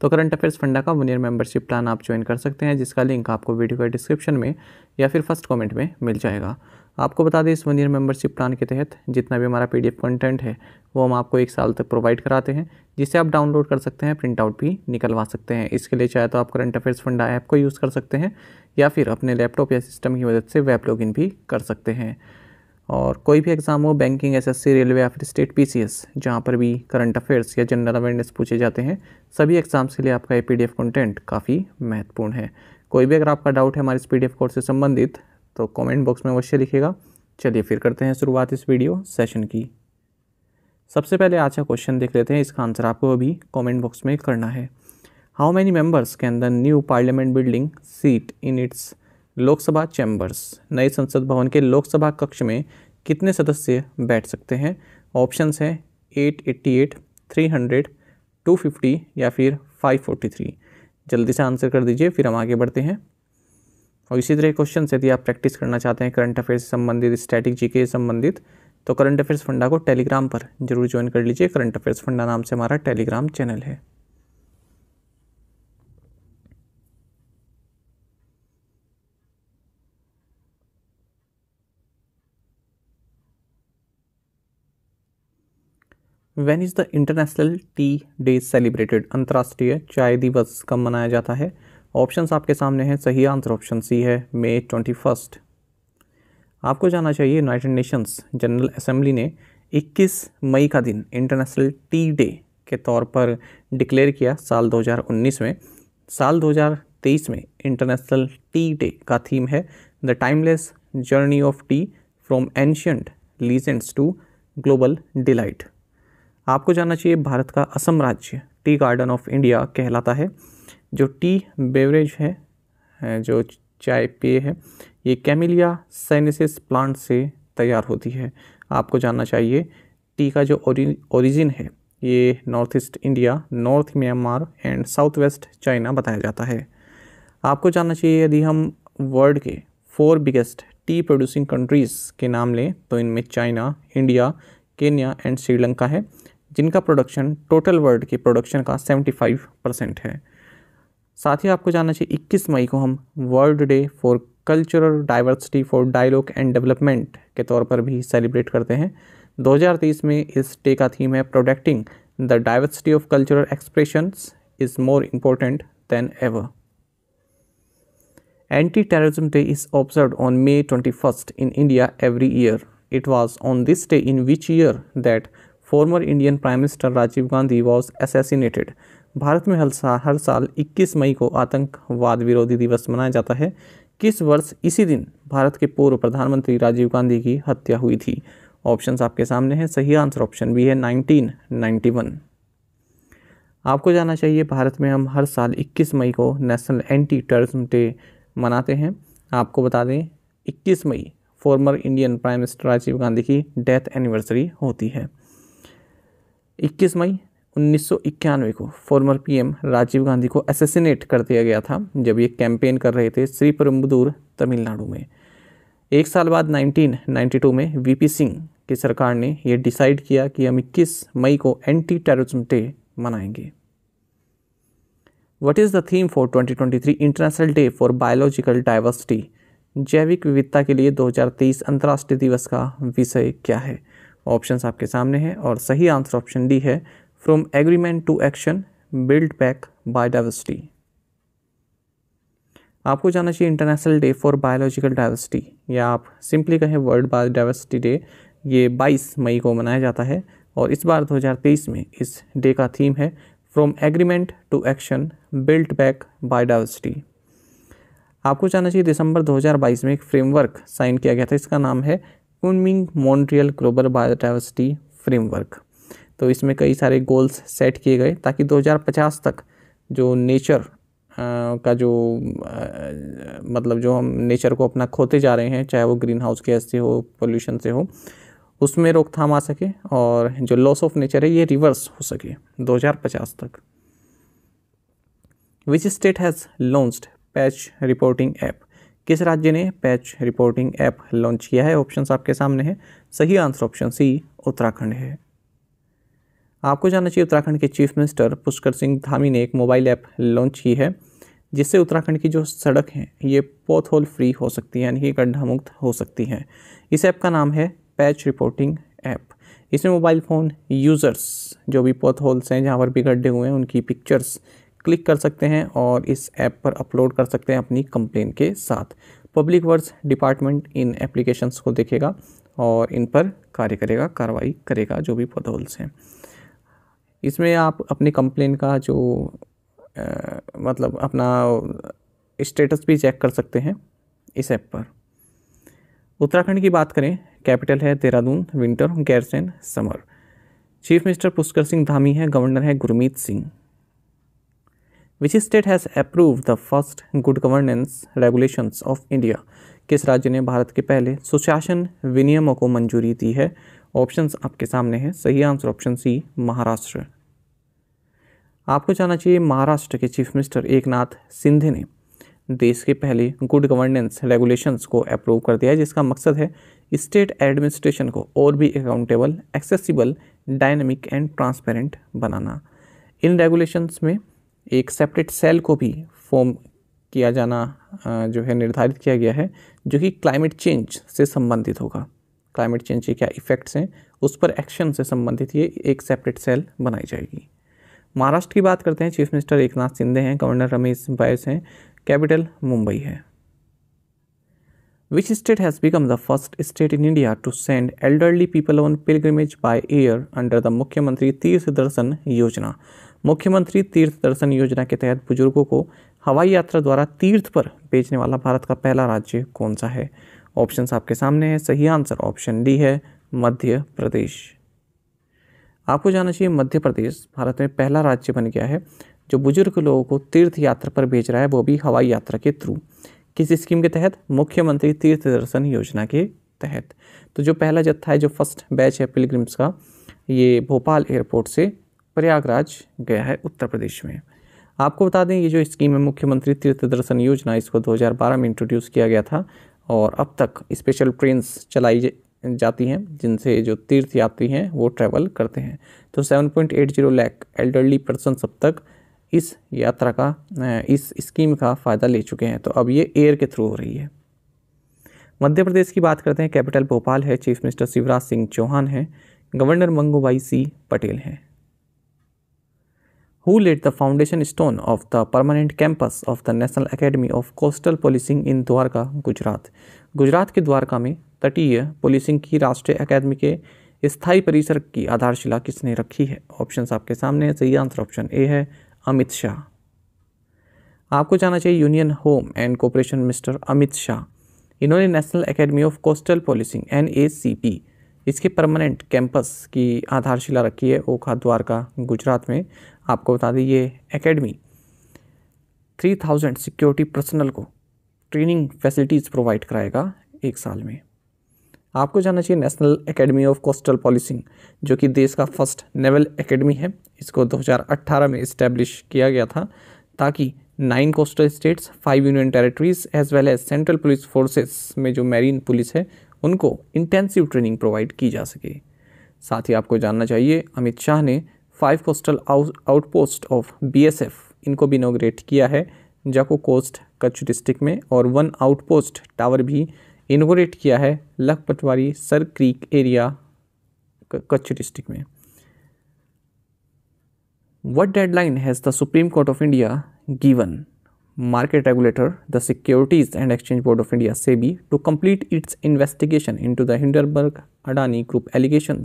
तो current affairs funda का one year membership plan आप ज्वाइन कर सकते हैं जिसका लिंक आपको वीडियो के डिस्क्रिप्शन में या फिर फर्स्ट कमेंट में मिल जाएगा आपको बता दें इस वन ईयर मेंबरशिप प्लान के तहत जितना भी हमारा पीडीएफ कंटेंट है वो हम आपको एक साल तक प्रोवाइड कराते हैं जिसे आप डाउनलोड कर सकते हैं प्रिंट आउट भी निकलवा सकते हैं इसके लिए चाहे तो आप करंट अफेयर्स फंडा ऐप को यूज़ कर सकते हैं या फिर अपने लैपटॉप या सिस्टम की मदद से वेब लॉगिन भी कर सकते हैं और कोई भी एग्ज़ाम हो बैंकिंग एसएससी रेलवे या फिर स्टेट पीसीएस जहाँ पर भी करंट अफेयर्स या जनरल अवेयरनेस पूछे जाते हैं सभी एग्ज़ाम्स के लिए आपका ये पीडीएफ कंटेंट काफ़ी महत्वपूर्ण है कोई भी अगर आपका डाउट है हमारे इस पीडीएफ कोर्स से संबंधित तो कमेंट बॉक्स में अवश्य लिखेगा चलिए फिर करते हैं शुरुआत इस वीडियो सेशन की सबसे पहले आज का क्वेश्चन देख लेते हैं इसका आंसर आपको अभी कॉमेंट बॉक्स में करना है how many members can the new parliament building seat in its Lok Sabha chambers नए संसद भवन के लोकसभा कक्ष में कितने सदस्य बैठ सकते हैं ऑप्शंस हैं eight eighty eight three hundred two fifty या फिर फाइव फोर्टी थ्री जल्दी से आंसर कर दीजिए फिर हम आगे बढ़ते हैं और इसी तरह क्वेश्चन यदि आप प्रैक्टिस करना चाहते हैं करंट अफेयर्स संबंधित स्टैटिक जी के संबंधित तो करंट अफेयर्स फंडा को टेलीग्राम पर जरूर ज्वाइन कर लीजिए करंट अफेयर्स फंडा नाम से हमारा टेलीग्राम चैनल है when is the international tea day celebrated अंतर्राष्ट्रीय चाय दिवस कब मनाया जाता है ऑप्शन आपके सामने हैं सही आंसर ऑप्शन सी है मे ट्वेंटी फर्स्ट आपको जाना चाहिए यूनाइटेड नेशंस जनरल असम्बली ने 21 मई का दिन इंटरनेशनल टी डे के तौर पर डिक्लेयर किया साल 2019 में साल 2023 में इंटरनेशनल टी डे का थीम है the timeless journey of tea from ancient legends to global delight आपको जानना चाहिए भारत का असम राज्य टी गार्डन ऑफ इंडिया कहलाता है जो टी बेवरेज है जो चाय पेय है ये कैमिलिया सैनिसिस प्लांट से तैयार होती है आपको जानना चाहिए टी का जो ओरिजिन है ये north east India north Myanmar and south west China बताया जाता है आपको जानना चाहिए यदि हम वर्ल्ड के four biggest tea producing countries के नाम लें तो इनमें China India Kenya and Sri Lanka है जिनका प्रोडक्शन टोटल वर्ल्ड के प्रोडक्शन का 75 परसेंट है साथ ही आपको जानना चाहिए 21 मई को हम world day for cultural diversity for dialogue and development के तौर पर भी सेलिब्रेट करते हैं 2023 में इस डे का थीम है protecting the diversity of cultural expressions is more important than ever anti terrorism day is observe on May twenty in India every year it was on this day in which year that former Indian prime minister Rajiv Gandhi was assassinated भारत में हर साल हर साल 21 मई को आतंकवाद विरोधी दिवस मनाया जाता है किस वर्ष इसी दिन भारत के पूर्व प्रधानमंत्री राजीव गांधी की हत्या हुई थी ऑप्शंस आपके सामने हैं सही आंसर ऑप्शन बी है 1991 आपको जाना चाहिए भारत में हम हर साल 21 मई को नेशनल एंटी टेरिज्म डे मनाते हैं आपको बता दें 21 मई former Indian prime minister Rajiv Gandhi की डेथ एनिवर्सरी होती है 21 मई उन्नीस को फॉर्मर पीएम राजीव गांधी को एसेसिनेट कर दिया गया था जब ये कैंपेन कर रहे थे श्री परम्बदूर तमिलनाडु में एक साल बाद 1992 में वीपी सिंह की सरकार ने यह डिसाइड किया कि हम 21 मई को एंटी टेररिज्म डे मनाएंगे what is the theme for 2023 international day for biological diversity जैविक विविधता के लिए 2023 अंतर्राष्ट्रीय दिवस का विषय क्या है ऑप्शंस आपके सामने हैं और सही आंसर ऑप्शन डी है from agreement to action build back biodiversity आपको जाना चाहिए international day for biological diversity या आप सिंपली कहें वर्ल्ड बायोडाइवर्सिटी डे ये 22 मई को मनाया जाता है और इस बार 2023 में इस डे का थीम है from agreement to action build back biodiversity आपको जाना चाहिए दिसंबर 2022 में एक फ्रेमवर्क साइन किया गया था इसका नाम है Kunming Montreal global biodiversity framework तो इसमें कई सारे गोल्स सेट किए गए ताकि 2050 तक जो नेचर का जो मतलब जो हम नेचर को अपना खोते जा रहे हैं चाहे वो ग्रीन हाउस गैस से हो पोल्यूशन से हो उसमें रोकथाम आ सके और जो लॉस ऑफ नेचर है ये रिवर्स हो सके 2050 तक which state has launched patch reporting app किस राज्य ने पैच रिपोर्टिंग ऐप लॉन्च किया है ऑप्शन आपके सामने है सही आंसर ऑप्शन सी उत्तराखंड है आपको जानना चाहिए उत्तराखंड के चीफ मिनिस्टर पुष्कर सिंह धामी ने एक मोबाइल ऐप लॉन्च की है जिससे उत्तराखंड की जो सड़क हैं ये पोथोल फ्री हो सकती है यानी कि गड्ढा मुक्त हो सकती हैं इस ऐप का नाम है पैच रिपोर्टिंग ऐप इसमें मोबाइल फ़ोन यूज़र्स जो भी पोथ होल्स हैं जहाँ पर भी गड्ढे हुए हैं उनकी पिक्चर्स क्लिक कर सकते हैं और इस ऐप पर अपलोड कर सकते हैं अपनी कंप्लेन के साथ पब्लिक वर्क्स डिपार्टमेंट इन एप्लीकेशंस को देखेगा और इन पर कार्य करेगा कार्रवाई करेगा जो भी पदहोल्स हैं इसमें आप अपनी कंप्लेन का जो आ, मतलब अपना स्टेटस भी चेक कर सकते हैं इस ऐप पर उत्तराखंड की बात करें कैपिटल है Dehradun winter Gairsain summer chief minister Pushkar Singh Dhami हैं गवर्नर हैं Gurmeet Singh which state has approve the first good governance regulations of India किस राज्य ने भारत के पहले सुशासन विनियमों को मंजूरी दी है ऑप्शंस आपके सामने हैं सही आंसर ऑप्शन सी महाराष्ट्र आपको जाना चाहिए महाराष्ट्र के चीफ मिनिस्टर एकनाथ सिंधे ने देश के पहले गुड गवर्नेंस रेगुलेशंस को अप्रूव कर दिया है जिसका मकसद है स्टेट एडमिनिस्ट्रेशन को और भी accountable accessible dynamic and transparent बनाना इन रेगुलेशंस में एक सेपरेट सेल को भी फॉर्म किया जाना जो है निर्धारित किया गया है जो कि क्लाइमेट चेंज से संबंधित होगा क्लाइमेट चेंज के क्या इफ़ेक्ट्स हैं उस पर एक्शन से संबंधित ये एक सेपरेट सेल बनाई जाएगी महाराष्ट्र की बात करते हैं चीफ मिनिस्टर एक नाथ शिंदे हैं गवर्नर रमेश बैस हैं कैपिटल मुंबई है Which state has become the first state in India to send elderly people on pilgrimage by air under the मुख्यमंत्री तीर्थ दर्शन योजना मुख्यमंत्री तीर्थ दर्शन योजना के तहत बुजुर्गों को हवाई यात्रा द्वारा तीर्थ पर भेजने वाला भारत का पहला राज्य कौन सा है ऑप्शन आपके सामने है सही आंसर ऑप्शन डी है मध्य प्रदेश आपको जानना चाहिए मध्य प्रदेश भारत में पहला राज्य बन गया है जो बुजुर्ग लोगों को तीर्थ यात्रा पर भेज रहा है वो भी हवाई यात्रा के थ्रू किस स्कीम के तहत मुख्यमंत्री तीर्थ दर्शन योजना के तहत तो जो पहला जत्था है जो फर्स्ट बैच है पिलग्रिम्स का ये भोपाल एयरपोर्ट से प्रयागराज गया है उत्तर प्रदेश में आपको बता दें ये जो स्कीम है मुख्यमंत्री तीर्थ दर्शन योजना इसको 2012 में इंट्रोड्यूस किया गया था और अब तक स्पेशल ट्रेन चलाई जाती हैं जिनसे जो तीर्थ यात्री हैं वो ट्रैवल करते हैं तो 7.80 लाख एल्डरली पर्सन अब तक इस यात्रा का इस स्कीम का फ़ायदा ले चुके हैं तो अब ये एयर के थ्रू हो रही है मध्य प्रदेश की बात करते हैं कैपिटल भोपाल है चीफ मिनिस्टर शिवराज सिंह चौहान हैं गवर्नर मंगूबाई सी पटेल हैं who laid the foundation stone of the permanent campus of the national academy of coastal policing in Dwarka Gujarat Gujarat के द्वारका में तटीय पुलिसिंग की राष्ट्रीय अकेडमी के स्थायी परिसर की आधारशिला किसने रखी है ऑप्शन आपके सामने सही आंसर ऑप्शन ए है अमित शाह आपको जाना चाहिए union home and cooperation mister Amit Shah इन्होंने national academy of coastal policing and इसके परमानेंट कैंपस की आधारशिला रखी है ओखा द्वारका गुजरात में आपको बता दें ये एकेडमी 3000 सिक्योरिटी पर्सनल को ट्रेनिंग फैसिलिटीज़ प्रोवाइड कराएगा एक साल में आपको जानना चाहिए national academy of coastal policing जो कि देश का फर्स्ट नेवल एकेडमी है इसको 2018 में इस्टेब्लिश किया गया था ताकि nine coastal states five union territories as well as central police forces में जो मैरीन पुलिस है उनको इंटेंसिव ट्रेनिंग प्रोवाइड की जा सके साथ ही आपको जानना चाहिए अमित शाह ने five coastal outpost of BSF इनको भी इनोग्रेट किया है जाको कोस्ट कच्छ डिस्ट्रिक्ट में और वन आउटपोस्ट टावर भी इनोग्रेट किया है लख पटवारी Sir creek area Kutch district में what deadline has the supreme court of India given market regulator the securities and exchange board of India SEBI to complete its investigation into the Hindenburg Adani group allegation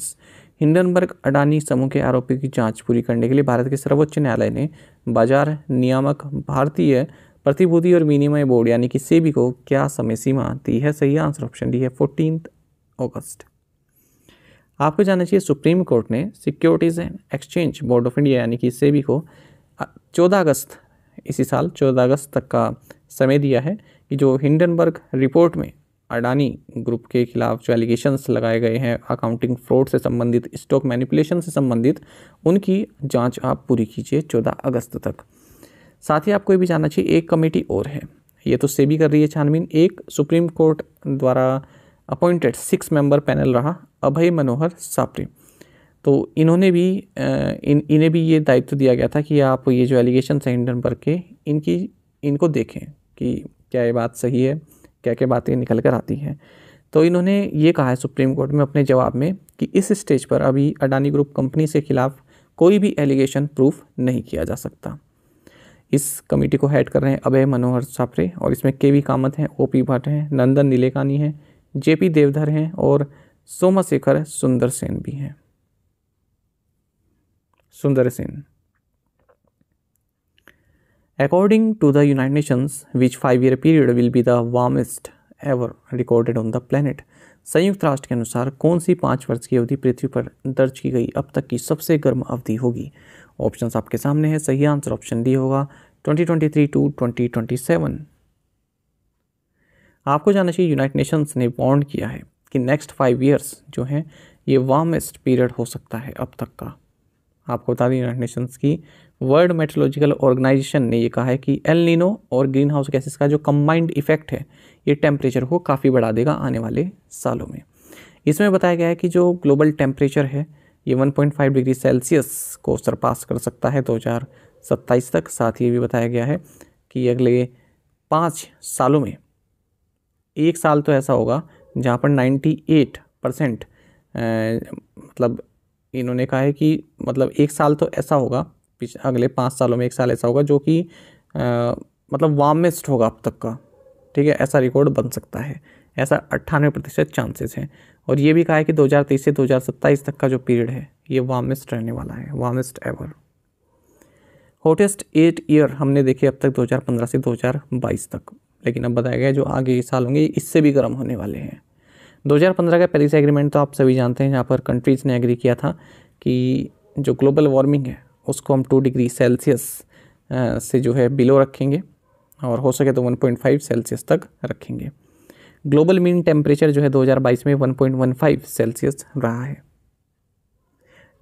Hindenburg Adani समूह के आरोपियों की जांच पूरी करने के लिए भारत के सर्वोच्च न्यायालय ने बाजार नियामक भारतीय प्रतिभूति और विनिमय बोर्ड यानी कि सेबी को क्या समय सीमा दी है सही आंसर ऑप्शन डी है फोर्टीन अगस्त आपको जानना चाहिए सुप्रीम कोर्ट ने securities and exchange board of India यानी कि सेबी को चौदह अगस्त इसी साल चौदह अगस्त तक का समय दिया है कि जो हिंडनबर्ग रिपोर्ट में अडानी ग्रुप के खिलाफ जो एलिगेशंस लगाए गए हैं अकाउंटिंग फ्रॉड से संबंधित स्टॉक मैनिपुलेशन से संबंधित उनकी जांच आप पूरी कीजिए 14 अगस्त तक साथ ही आपको ये भी जानना चाहिए एक कमेटी और है ये तो सेबी कर रही है छानबीन एक सुप्रीम कोर्ट द्वारा अपॉइंटेड सिक्स मेंबर पैनल रहा अभय मनोहर सापरी तो इन्होंने भी इन इन्हें भी ये दायित्व दिया गया था कि आप ये जो एलिगेशन है हिंडनबर्ग के इनकी इनको देखें कि क्या ये बात सही है क्या क्या बातें निकल कर आती हैं तो इन्होंने ये कहा है सुप्रीम कोर्ट में अपने जवाब में कि इस स्टेज पर अभी अडानी ग्रुप कंपनी के खिलाफ कोई भी एलिगेशन प्रूफ नहीं किया जा सकता इस कमेटी को हेड कर रहे हैं अभय मनोहर छापरे और इसमें के वी कामत हैं ओ पी भट्ट हैं नंदन नीलेकानी हैं जे पी देवधर हैं और सोमाशेखर सुंदर सेन भी हैं Sundar Sen according to the united nations which five year period will be the warmest ever recorded on the planet संयुक्त राष्ट्र के अनुसार कौन सी पाँच वर्ष की अवधि पृथ्वी पर दर्ज की गई अब तक की सबसे गर्म अवधि होगी ऑप्शन आपके सामने है सही आंसर ऑप्शन डी होगा 2023 टू 2027 आपको जानना चाहिए यूनाइटेड नेशंस ने बॉन्ड किया है कि नेक्स्ट फाइव ईयर्स जो हैं ये वार्मेस्ट पीरियड हो सकता है अब तक का आपको बता दें यूनाइटेड नेशंस की वर्ल्ड मेट्रोलॉजिकल ऑर्गेनाइजेशन ने ये कहा है कि एल नीनो और ग्रीन हाउस गैसेस का जो कम्बाइंड इफेक्ट है ये टेम्परेचर को काफ़ी बढ़ा देगा आने वाले सालों में इसमें बताया गया है कि जो ग्लोबल टेम्परेचर है ये 1.5 डिग्री सेल्सियस को सरपास कर सकता है 2027 तक साथ ही ये भी बताया गया है कि अगले पाँच सालों में एक साल तो ऐसा होगा जहाँ पर 98 परसेंट मतलब इन्होंने कहा है कि मतलब एक साल तो ऐसा होगा अगले पाँच सालों में एक साल ऐसा होगा जो कि मतलब वार्मेस्ट होगा अब तक का ठीक है ऐसा रिकॉर्ड बन सकता है ऐसा अट्ठानवे प्रतिशत चांसेस हैं और ये भी कहा है कि 2023 से 2027 तक का जो पीरियड है ये वार्मेस्ट रहने वाला है warmest ever hottest eight year हमने देखे अब तक 2015 से 2022 तक लेकिन अब बताया गया जो आगे ये साल होंगे इससे भी गर्म होने वाले हैं 2015 का पेरिस एग्रीमेंट तो आप सभी जानते हैं जहाँ पर कंट्रीज़ ने एग्री किया था कि जो ग्लोबल वार्मिंग है उसको हम टू डिग्री सेल्सियस से जो है बिलो रखेंगे और हो सके तो 1.5 सेल्सियस तक रखेंगे ग्लोबल मीन टेम्परेचर जो है 2022 में 1.15 सेल्सियस रहा है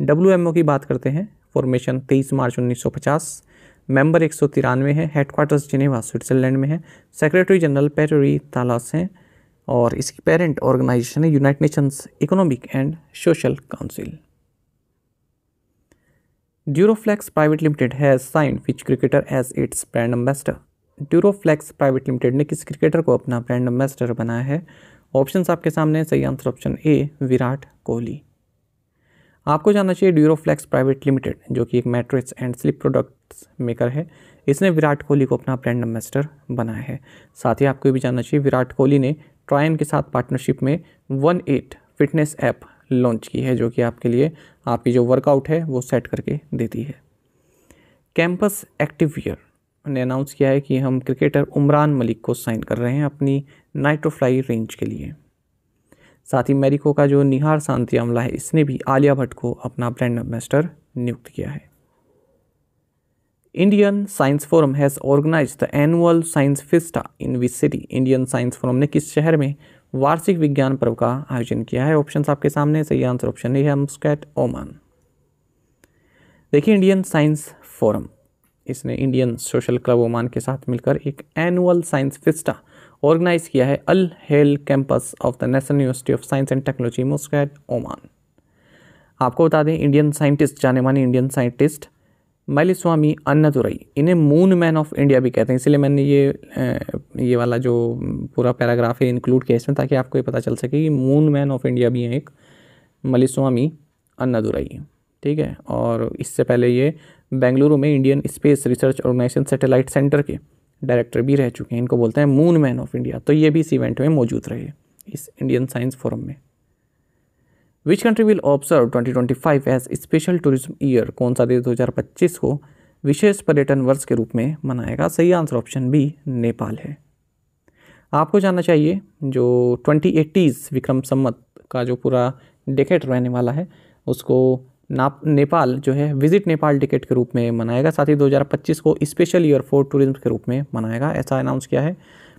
डब्ल्यू की बात करते हैं फॉर्मेशन 23 मार्च 1950 मेंबर एक सौ तिरानवे है हेडक्वार्टर्स जिनेवा स्विट्जरलैंड में है सेक्रेटरी जनरल पेटोरी तालास हैं और इसकी पेरेंट ऑर्गेनाइजेशन है United Nations Economic and Social Council Duroflex private limited has sign which cricketer as its brand ambassador Duroflex private limited ने किस क्रिकेटर को अपना ब्रांड एम्बेसडर बनाया है ऑप्शंस आपके सामने सही answer option A Virat Kohli आपको जानना चाहिए ड्यूरोफ्लेक्स प्राइवेट लिमिटेड जो कि एक mattress and sleep products maker है इसने विराट कोहली को अपना ब्रांड एम्बेसडर बनाया है साथ ही आपको ये भी जानना चाहिए विराट कोहली ने ट्रायन के साथ पार्टनरशिप में one eight fitness app launch की है जो कि आपके लिए आपकी जो वर्कआउट है वो सेट करके देती है कैंपस एक्टिव ईयर ने अनाउंस किया है कि हम क्रिकेटर उमरान मलिक को साइन कर रहे हैं अपनी नाइट्रो फ्लाई रेंज के लिए साथ ही मेरिको का जो निहार शांति अमला है इसने भी आलिया भट्ट को अपना ब्रांड एम्बेसडर नियुक्त किया है Indian Science Forum has organise the annual science fiesta in which city Indian Science Forum ने किस शहर में वार्षिक विज्ञान पर्व का आयोजन किया है ऑप्शन आपके सामने सही आंसर ऑप्शन ए है मुस्कैट ओमान देखिए इंडियन साइंस फोरम इसने इंडियन सोशल क्लब ओमान के साथ मिलकर एक एनुअल साइंस फिस्टा ऑर्गेनाइज किया है Al Hail campus of the National University of Science and Technology Muscat Oman आपको बता दें इंडियन साइंटिस्ट जाने माने इंडियन साइंटिस्ट मैलिस्वामी अन्नादुरई इन्हें मून मैन ऑफ इंडिया भी कहते हैं इसलिए मैंने ये ये वाला जो पूरा पैराग्राफ है इंक्लूड किया इसमें ताकि आपको ये पता चल सके कि मून मैन ऑफ इंडिया भी हैं एक मलिस्वामी अन्नादुरई ठीक है और इससे पहले ये बेंगलुरु में Indian Space Research Organisation satellite centre के डायरेक्टर भी रह चुके हैं इनको बोलते हैं मून मैन ऑफ इंडिया तो ये भी इस इवेंट में मौजूद रहे इस इंडियन साइंस फोरम में which country will observe 2025 as special tourism year कौन सा देश 2025 को विशेष पर्यटन वर्ष के रूप में मनाएगा सही आंसर ऑप्शन बी नेपाल है आपको जानना चाहिए जो ट्वेंटी एटीज़ विक्रम सम्मत का जो पूरा डेकेट रहने वाला है उसको नेपाल जो है विजिट नेपाल टिकट के रूप में मनाएगा साथ ही 2025 को स्पेशल ईयर फॉर टूरिज्म के रूप में मनाएगा ऐसा अनाउंस किया है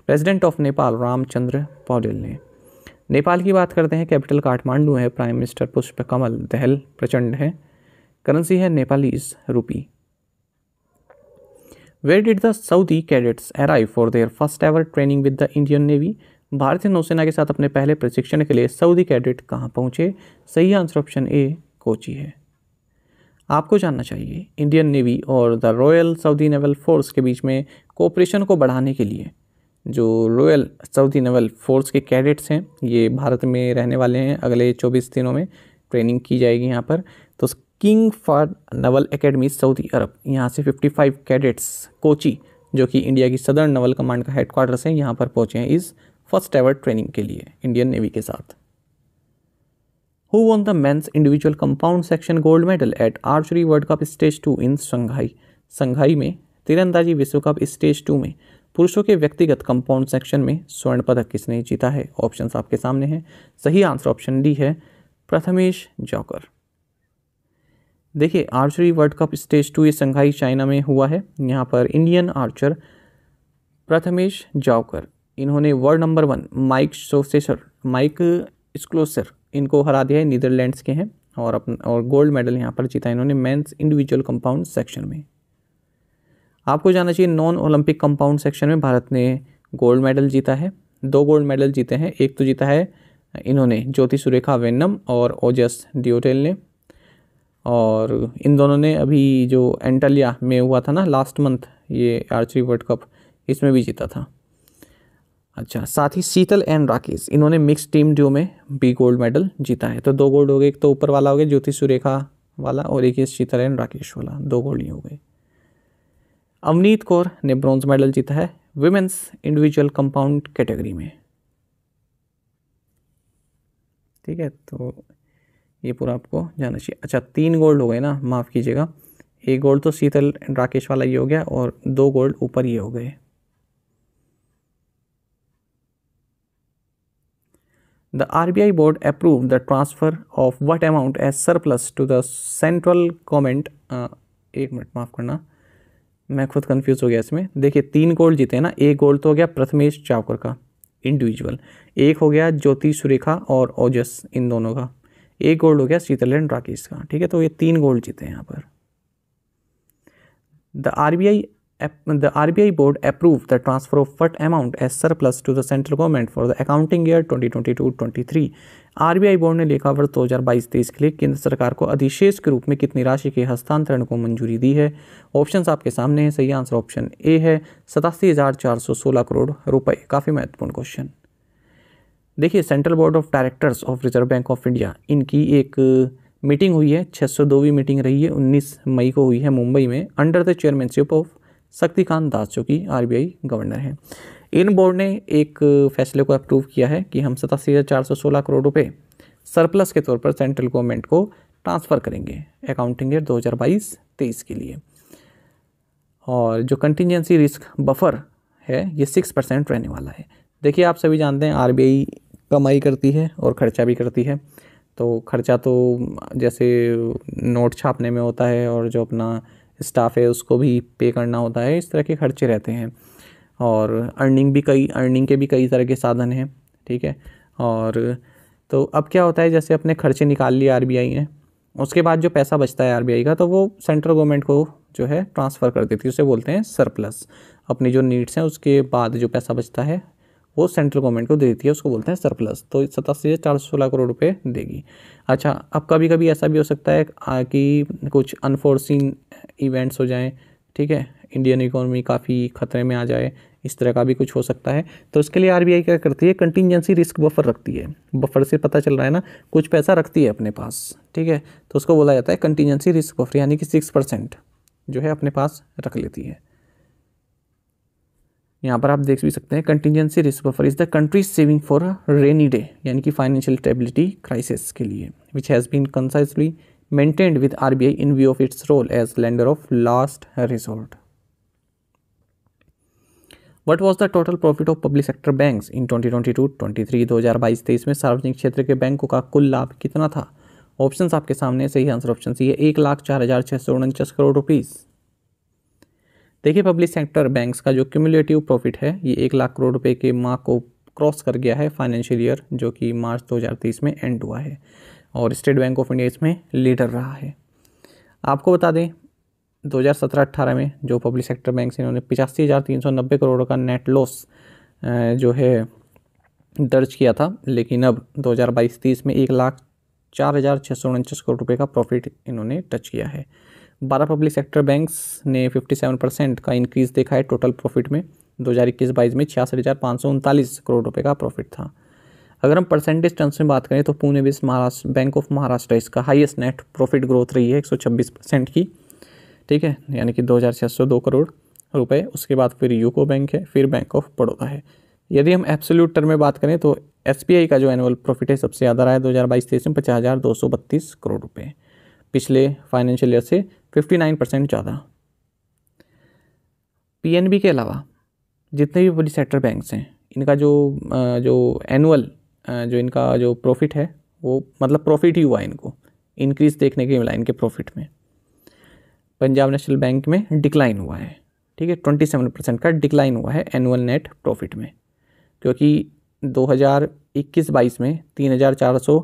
प्रेसिडेंट ऑफ नेपाल रामचंद्र पौडेल ने नेपाल की बात करते हैं कैपिटल काठमांडू है प्राइम मिनिस्टर पुष्प कमल दहल प्रचंड है करेंसी है Nepalese rupee where did the Saudi cadets arrive for their first ever training with the Indian Navy भारतीय नौसेना के साथ अपने पहले प्रशिक्षण के लिए सऊदी कैडेट कहाँ पहुँचे सही आंसर ऑप्शन ए कोची है आपको जानना चाहिए इंडियन नेवी और the Royal Saudi Naval Force के बीच में कोऑपरेशन को बढ़ाने के लिए जो रॉयल सऊदी नेवल फोर्स के कैडेट्स हैं ये भारत में रहने वाले हैं अगले 24 दिनों में ट्रेनिंग की जाएगी यहाँ पर तो King Fahad Naval Academy Saudi Arabia यहाँ से 55 कैडेट्स कोची जो कि इंडिया की सदर्न नवल कमांड का हेडक्वार्टर्स है यहाँ पर पहुँचे हैं इस फर्स्ट एवर ट्रेनिंग के लिए इंडियन नेवी के साथ who won the men's individual compound section gold medal at Archery World Cup Stage 2 in Shanghai. संघाई में तीरंदाजी विश्व कप स्टेज टू में पुरुषों के व्यक्तिगत कंपाउंड सेक्शन में स्वर्ण पदक किसने जीता है ऑप्शन आपके सामने हैं सही आंसर ऑप्शन डी है प्रथमेश जौकर देखिए archery World Cup stage two ये संघाई चाइना में हुआ है यहाँ पर इंडियन आर्चर प्रथमेश जावकर इन्होंने वर्ल्ड नंबर वन माइक सोसेसर माइक स्क्लोसर इनको हरा दिया है नीदरलैंड्स के हैं और अपन और गोल्ड मेडल यहाँ पर जीता इन्होंने मेंस इंडिविजुअल कंपाउंड सेक्शन में आपको जाना चाहिए नॉन ओलंपिक कंपाउंड सेक्शन में भारत ने गोल्ड मेडल जीता है दो गोल्ड मेडल जीते हैं एक तो जीता है इन्होंने ज्योति सुरेखा वेन्नम और ओजस डिओटेल ने और इन दोनों ने अभी जो एंटलिया में हुआ था ना लास्ट मंथ ये आर्चरी वर्ल्ड कप इसमें भी जीता था अच्छा साथ ही शीतल एंड राकेश इन्होंने मिक्स टीम ड्यू में बी गोल्ड मेडल जीता है तो दो गोल्ड हो गए एक तो ऊपर वाला हो गया ज्योति सुरेखा वाला और एक ये शीतल एंड राकेश वाला दो गोल्ड ही हो गए अवनीत कौर ने ब्रॉन्ज मेडल जीता है विमेंस इंडिविजुअल कंपाउंड कैटेगरी में ठीक है तो ये पूरा आपको जाना चाहिए अच्छा तीन गोल्ड हो गए ना माफ़ कीजिएगा एक गोल्ड तो शीतल राकेश वाला ये हो गया और दो गोल्ड ऊपर ये हो गए The RBI board approved the transfer of what amount as surplus to the central comment uh, एक मिनट माफ़ करना मैं खुद कंफ्यूज हो गया इसमें देखिए तीन गोल्ड जीते हैं ना एक गोल्ड तो हो गया प्रथमेश चावकर का इंडिविजुअल एक हो गया ज्योति सुरेखा और ओजस इन दोनों का एक गोल्ड हो गया शीतल राकेश का ठीक है तो ये तीन गोल्ड जीते हैं यहाँ पर the R B I the RBI board approved the transfer of FUT amount as surplus to the central government for the accounting year 2022-23 RBI board ने लेखा वर्ष 2022-23 के लिए केंद्र सरकार को अधिशेष के रूप में कितनी राशि के हस्तांतरण को मंजूरी दी है ऑप्शन आपके सामने हैं सही आंसर ऑप्शन ए है सतासी करोड़ रुपए काफ़ी महत्वपूर्ण क्वेश्चन देखिए Central Board of Directors of Reserve Bank of India इनकी एक मीटिंग हुई है 602वीं मीटिंग रही है 19 मई को हुई है मुंबई में under the chairmanship of Shaktikanta Das जो कि आर गवर्नर हैं इन बोर्ड ने एक फैसले को अप्रूव किया है कि हम सतासी हज़ार चार सौ सोलह करोड़ रुपये सरप्लस के तौर पर सेंट्रल गवर्नमेंट को ट्रांसफ़र करेंगे अकाउंटिंग ईयर 2022-23 के लिए और जो कंटिजेंसी रिस्क बफर है ये सिक्स परसेंट रहने वाला है देखिए आप सभी जानते हैं आरबीआई कमाई करती है और ख़र्चा भी करती है तो खर्चा तो जैसे नोट छापने में होता है और जो अपना स्टाफ है उसको भी पे करना होता है इस तरह के खर्चे रहते हैं और अर्निंग भी कई अर्निंग के भी कई तरह के साधन हैं ठीक है और तो अब क्या होता है जैसे अपने खर्चे निकाल लिए आर ने उसके बाद जो पैसा बचता है आर का तो वो सेंट्रल गवर्नमेंट को जो है ट्रांसफ़र कर देती है उसे बोलते हैं सरप्लस अपनी जो नीड्स हैं उसके बाद जो पैसा बचता है वो सेंट्रल गवर्नमेंट को दे देती है उसको बोलते हैं सरप्लस तो सतासी से चार सोलह करोड़ रुपये देगी अच्छा अब कभी कभी ऐसा भी हो सकता है कि कुछ अनफोर्सिन इवेंट्स हो जाएं ठीक है इंडियन इकोनॉमी काफ़ी खतरे में आ जाए इस तरह का भी कुछ हो सकता है तो इसके लिए आरबीआई क्या करती है कंटिजेंसी रिस्क बफर रखती है बफर से पता चल रहा है ना कुछ पैसा रखती है अपने पास ठीक है तो उसको बोला जाता है कंटीजेंसी रिस्क बफर यानी कि सिक्स परसेंट जो है अपने पास रख लेती है यहाँ पर आप देख भी सकते हैं contingency risk buffer is the country saving for rainy day यानी कि फाइनेंशियल स्टेबिलिटी क्राइसिस के लिए which has been concisely maintained with maintained with RBI in view of its role as lender of last resort. What was the total profit of public sector banks in 2022-23 2022-23 में सार्वजनिक क्षेत्र के बैंकों का कुल लाभ कितना था ऑप्शंस आपके सामने सही आंसर ऑप्शन सी है एक लाख चार हज़ार छः सौ उनचास करोड़ रुपीज़ देखिए पब्लिक सेक्टर बैंक्स का जो क्यूमुलेटिव प्रॉफिट है ये एक लाख करोड़ रुपए के मार्क को क्रॉस कर गया है फाइनेंशियल ईयर जो कि मार्च 2023 में एंड हुआ है और स्टेट बैंक ऑफ इंडिया इसमें लीडर रहा है आपको बता दें 2017-18 में जो पब्लिक सेक्टर बैंक इन्होंने पिचासी हज़ार तीन सौ नब्बे करोड़ का नेट लॉस जो है दर्ज किया था लेकिन अब 2022-23 में एक लाख चार हज़ार छः सौ उनचास करोड़ रुपये का प्रॉफिट इन्होंने टच किया है बारह पब्लिक सेक्टर बैंक्स ने 57 परसेंट का इंक्रीज देखा है टोटल प्रॉफिट में दो हज़ार इक्कीस बाईस में छियासठ हज़ार पाँच सौ उनतालीस करोड़ रुपये का प्रॉफिट था अगर हम परसेंटेज टर्म्स में बात करें तो Pune based Maharashtra Bank of Maharashtra इसका हाईएस्ट नेट प्रॉफिट ग्रोथ रही है एक परसेंट की ठीक है यानी कि दो करोड़ रुपये उसके बाद फिर यूको बैंक है फिर बैंक ऑफ बड़ौदा है यदि हम एप्सोल्यूट टर्म में बात करें तो एस का जो एनुअल प्रॉफिट है सबसे ज़्यादा रहा है दो हज़ार बाईस तेईस में पचास हज़ार दो सौ बत्तीस करोड़ रुपये पिछले फाइनेंशियल ईयर से फिफ्टी नाइन परसेंट ज़्यादा पीएनबी के अलावा जितने भी पब्लिक सेक्टर बैंक्स हैं इनका जो जो एनुअल जो इनका जो प्रॉफिट है वो मतलब प्रॉफिट ही हुआ इनको इंक्रीज़ देखने के मिला इनके प्रॉफिट में पंजाब नेशनल बैंक में डिक्लाइन हुआ है ठीक है ट्वेंटी सेवन परसेंट का डिक्लाइन हुआ है एनुअल नेट प्रॉफिट में क्योंकि दो हज़ार इक्कीस बाईस में तीन हज़ार चार सौ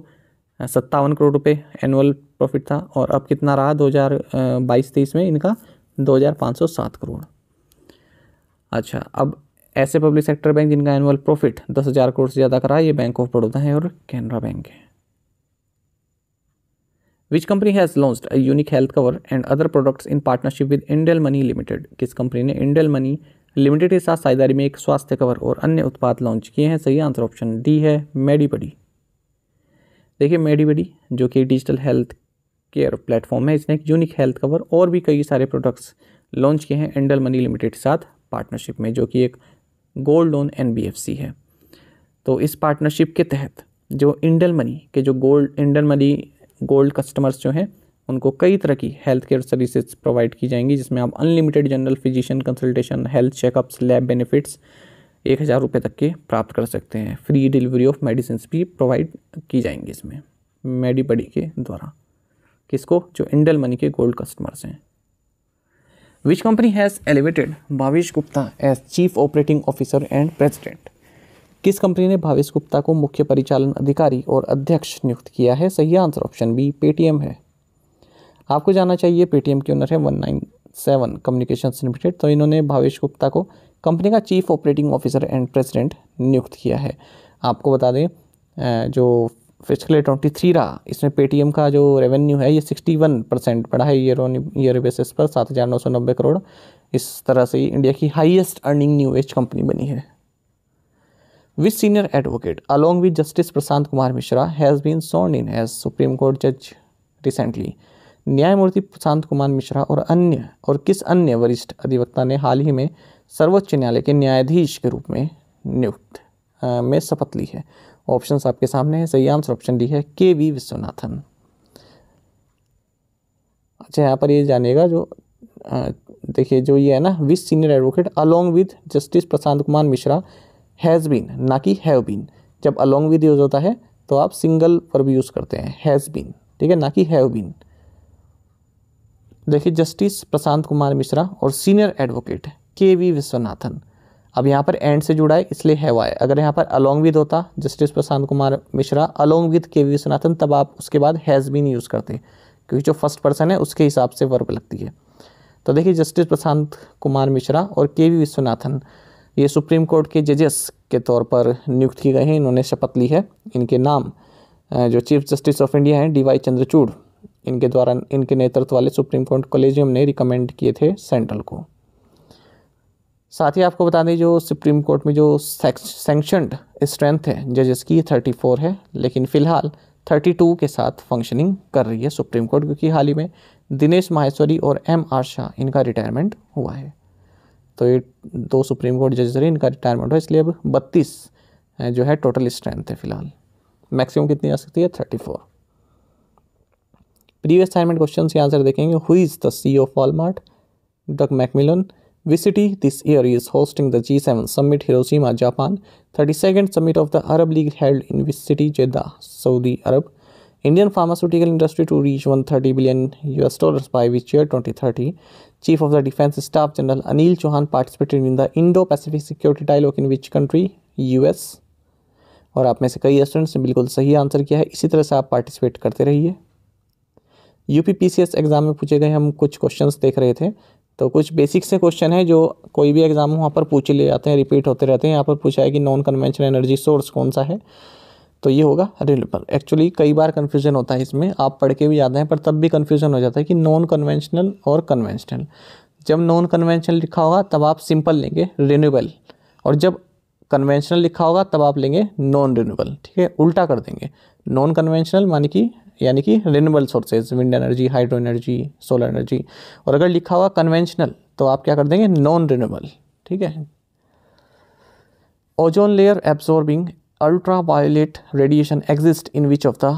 सत्तावन करोड़ रुपए एनुअल प्रॉफिट था और अब कितना रहा दो हज़ार बाईस तेईस में इनका दो हज़ार पाँच सौ सात करोड़ अच्छा अब ऐसे पब्लिक सेक्टर बैंक जिनका एनुअल प्रॉफिट दस हज़ार करोड़ से ज़्यादा करा ये बैंक ऑफ बड़ौदा है और कैनरा बैंक है which company has launch a unique health cover and other products in partnership with Indel Money limited किस कंपनी ने इंडियल मनी लिमिटेड के साथ साझेदारी में एक स्वास्थ्य कवर और अन्य उत्पाद लॉन्च किए हैं सही आंसर ऑप्शन डी है मेडीपडी देखिए मेडीबडी जो कि डिजिटल हेल्थ केयर प्लेटफॉर्म है इसने एक यूनिक हेल्थ कवर और भी कई सारे प्रोडक्ट्स लॉन्च किए हैं एंडल मनी लिमिटेड के साथ पार्टनरशिप में जो कि एक गोल्ड लोन एन है तो इस पार्टनरशिप के तहत जो इंडल मनी के जो gold Indel Money gold customers जो हैं उनको कई तरह की हेल्थ केयर सर्विसेज प्रोवाइड की जाएंगी जिसमें आप unlimited general physician consultation health checkups lab benefits एक हज़ार रुपये तक के प्राप्त कर सकते हैं फ्री डिलीवरी ऑफ मेडिसिन भी प्रोवाइड की जाएंगी इसमें मेडीबडी के द्वारा किसको जो इंडल मनी के गोल्ड कस्टमर्स हैं which company has elevated Bhavesh Gupta as chief operating officer and president किस कंपनी ने भावेश गुप्ता को मुख्य परिचालन अधिकारी और अध्यक्ष नियुक्त किया है सही आंसर ऑप्शन बी पेटीएम है आपको जाना चाहिए पेटीएम के ओनर है one nine seven communication limited तो इन्होंने भावेश गुप्ता को कंपनी का chief operating officer and president नियुक्त किया है आपको बता दें जो फिजिकल ट्वेंटी थ्री रहा इसमें पेटीएम का जो रेवेन्यू है ये सिक्सटी वन परसेंट बढ़ा है ईयर ऑन ईयर बेसिस पर सात हज़ार नौ सौ नब्बे करोड़ इस तरह से इंडिया की highest earning new age company बनी है which senior advocate along with justice Prashant Kumar Mishra has been sworn in as Supreme Court जज रिसेंटली न्यायमूर्ति प्रशांत कुमार मिश्रा और अन्य और किस अन्य वरिष्ठ अधिवक्ता ने हाल ही में सर्वोच्च न्यायालय के न्यायाधीश के रूप में नियुक्त में शपथ ली है ऑप्शन आपके सामने है सही आंसर ऑप्शन डी है के वी विश्वनाथन अच्छा यहाँ पर ये जानेगा जो देखिए जो ये है ना which senior advocate along with justice Prashant Kumar Mishra has been ना कि हैव बीन जब अलोंग विद यूज़ होता है तो आप सिंगल पर भी यूज़ करते हैं हैज़ बीन ठीक है ना कि हैव बीन देखिए जस्टिस प्रशांत कुमार मिश्रा और senior advocate K V Viswanathan अब यहाँ पर एंड से जुड़ा है इसलिए है है अगर यहाँ पर अलोंग विद होता justice Prashant Kumar Mishra along with K V Viswanathan तब आप उसके बाद हैज़ बीन यूज़ करते क्योंकि जो फर्स्ट पर्सन है उसके हिसाब से वर्ब लगती है तो देखिए जस्टिस प्रशांत कुमार मिश्रा और के वी विश्वनाथन ये सुप्रीम कोर्ट के जजेस के तौर पर नियुक्त किए गए हैं इन्होंने शपथ ली है इनके नाम जो चीफ जस्टिस ऑफ इंडिया हैं डी वाई चंद्रचूड़ इनके द्वारा इनके नेतृत्व वाले सुप्रीम कोर्ट कॉलेजियम ने रिकमेंड किए थे सेंट्रल को साथ ही आपको बता दें जो सुप्रीम कोर्ट में जो सेंक्शनड स्ट्रेंथ है जजेस की थर्टी फोर है लेकिन फ़िलहाल थर्टी टू के साथ फंक्शनिंग कर रही है सुप्रीम कोर्ट क्योंकि हाल ही में दिनेश माहेश्वरी और एम आर शाह इनका रिटायरमेंट हुआ है तो ये दो सुप्रीम कोर्ट जजेस रहे इनका रिटायरमेंट हुआ इसलिए अब बत्तीस जो है टोटल स्ट्रेंथ है फिलहाल मैक्सिमम कितनी आ सकती है thirty four previous assignment question के आंसर देखेंगे who is the C of Walmart Doug McMillon The this year is hosting the G7 Summit Hiroshima, Japan, 32nd Summit of the Arab League held in this Jeddah, Saudi Arab. Indian pharmaceutical industry to reach 130 billion US dollars by which year 2030. Chief of the Defense Staff General Anil Chauhan participated in the Indo-Pacific Security Dialogue in which country? US. और आप में से कई students ने बिल्कुल सही answer किया है इसी तरह से आप पार्टिसिपेट करते रहिए यूपी पी एग्ज़ाम में पूछे गए हम कुछ क्वेश्चंस देख रहे थे तो कुछ बेसिक से क्वेश्चन है जो कोई भी एग्ज़ाम वहाँ पर पूछे ले जाते हैं रिपीट होते रहते हैं यहाँ पर पूछा है कि नॉन कन्वेंशनल एनर्जी सोर्स कौन सा है तो ये होगा रिलेबल एक्चुअली कई बार कन्फ्यूजन होता है इसमें आप पढ़ के भी जाते हैं पर तब भी कन्फ्यूजन हो जाता है कि नॉन कन्वेंशनल और कन्वेंशनल जब नॉन कन्वेंशनल लिखा होगा तब आप सिंपल लेंगे रिन्यूएबल और जब कन्वेंशनल लिखा होगा तब आप लेंगे नॉन रिन्यूएबल ठीक है उल्टा कर देंगे नॉन कन्वेंशनल मानी कि यानी कि renewable sources wind energy hydro energy solar energy और अगर लिखा हुआ कन्वेंशनल तो आप क्या कर देंगे नॉन रिनबल ठीक है ozone layer absorbing ultraviolet radiation exist in which of the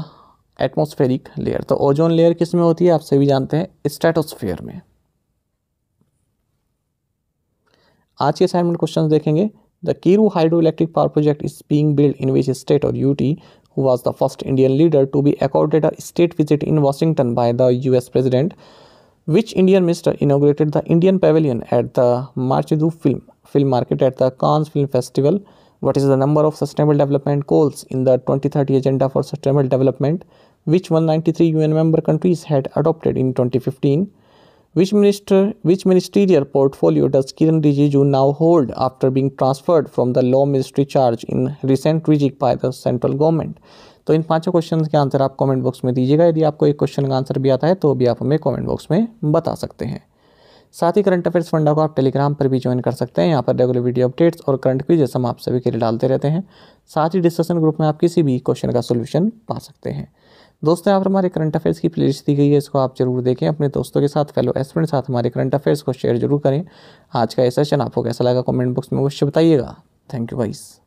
atmospheric layer तो ओजोन लेयर किस में होती है आप सभी जानते हैं स्टेटोस्फेयर में आज के असाइनमेंट क्वेश्चन देखेंगे the Kiru hydroelectric power project is being build in which state और UT who was the first Indian leader to be accorded a state visit in Washington by the US President, which Indian minister inaugurated the Indian Pavilion at the Marchidu Film, Film Market at the Cannes Film Festival. What is the number of sustainable development goals in the 2030 Agenda for Sustainable Development, which 193 UN member countries had adopted in 2015? Which minister, which ministerial portfolio does Kiran Rijiju now hold after being transferred from the law ministry charge in recent reject by the central government? तो इन पांचों question के answer आप comment box में दीजिएगा यदि आपको एक question का आंसर भी आता है तो भी आप हमें कमेंट बॉक्स में बता सकते हैं साथ ही करंट अफेयर्स फंडा को आप टेलीग्राम पर भी ज्वाइन कर सकते हैं यहाँ पर रेगुलर वीडियो अपडेट्स और करंट जैसे हम आप सभी के लिए डालते रहते हैं साथ ही डिस्कशन ग्रुप में आप किसी भी क्वेश्चन का सोल्यूशन पा सकते हैं दोस्तों यहाँ पर हमारे करंट अफेयर्स की प्ले दी गई है इसको आप जरूर देखें अपने दोस्तों के साथ फेलो एस्टूडेंट साथ हमारे करंट अफेयर्स को शेयर जरूर करें आज का ये सेशन आपको कैसा लगा कमेंट बॉक्स में अवश्य बताइएगा थैंक यू वाइज़